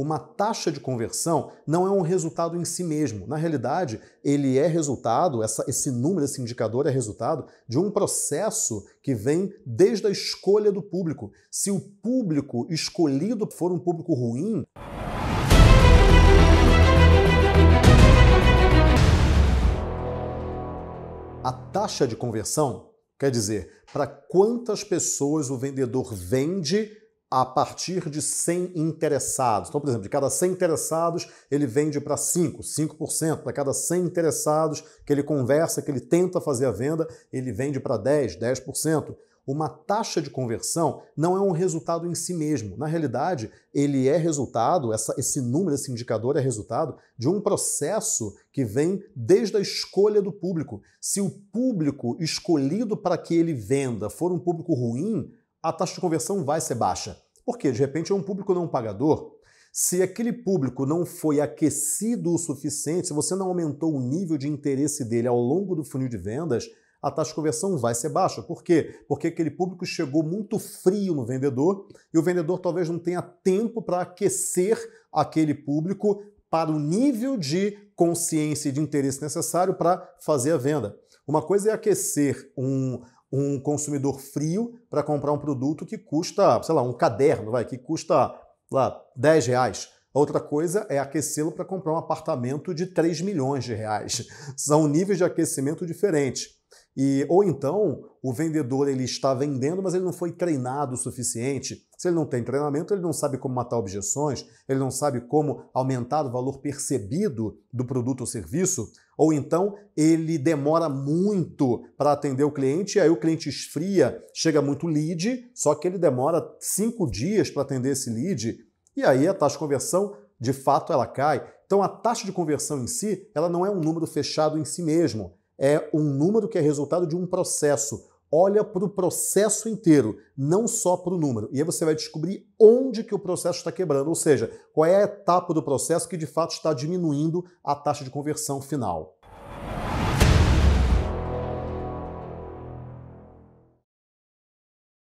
Uma taxa de conversão não é um resultado em si mesmo. Na realidade, ele é resultado, essa, esse número, esse indicador é resultado de um processo que vem desde a escolha do público. Se o público escolhido for um público ruim, a taxa de conversão quer dizer para quantas pessoas o vendedor vende a partir de 100 interessados. Então, por exemplo, de cada 100 interessados, ele vende para 5, 5%. Para cada 100 interessados que ele conversa, que ele tenta fazer a venda, ele vende para 10, 10%. Uma taxa de conversão não é um resultado em si mesmo. Na realidade, ele é resultado, essa, esse número, esse indicador é resultado de um processo que vem desde a escolha do público. Se o público escolhido para que ele venda for um público ruim, a taxa de conversão vai ser baixa. Porque, de repente, é um público não pagador. Se aquele público não foi aquecido o suficiente, se você não aumentou o nível de interesse dele ao longo do funil de vendas, a taxa de conversão vai ser baixa. Por quê? Porque aquele público chegou muito frio no vendedor e o vendedor talvez não tenha tempo para aquecer aquele público para o nível de consciência e de interesse necessário para fazer a venda. Uma coisa é aquecer um, um consumidor frio para comprar um produto que custa, sei lá, um caderno, vai, que custa lá 10 reais. Outra coisa é aquecê-lo para comprar um apartamento de 3 milhões de reais. São níveis de aquecimento diferentes. E, ou então, o vendedor ele está vendendo, mas ele não foi treinado o suficiente. Se ele não tem treinamento, ele não sabe como matar objeções, ele não sabe como aumentar o valor percebido do produto ou serviço, ou então ele demora muito para atender o cliente, e aí o cliente esfria, chega muito lead, só que ele demora cinco dias para atender esse lead, e aí a taxa de conversão, de fato, ela cai. Então a taxa de conversão em si, ela não é um número fechado em si mesmo é um número que é resultado de um processo. Olha para o processo inteiro, não só para o número. E aí você vai descobrir onde que o processo está quebrando, ou seja, qual é a etapa do processo que de fato está diminuindo a taxa de conversão final.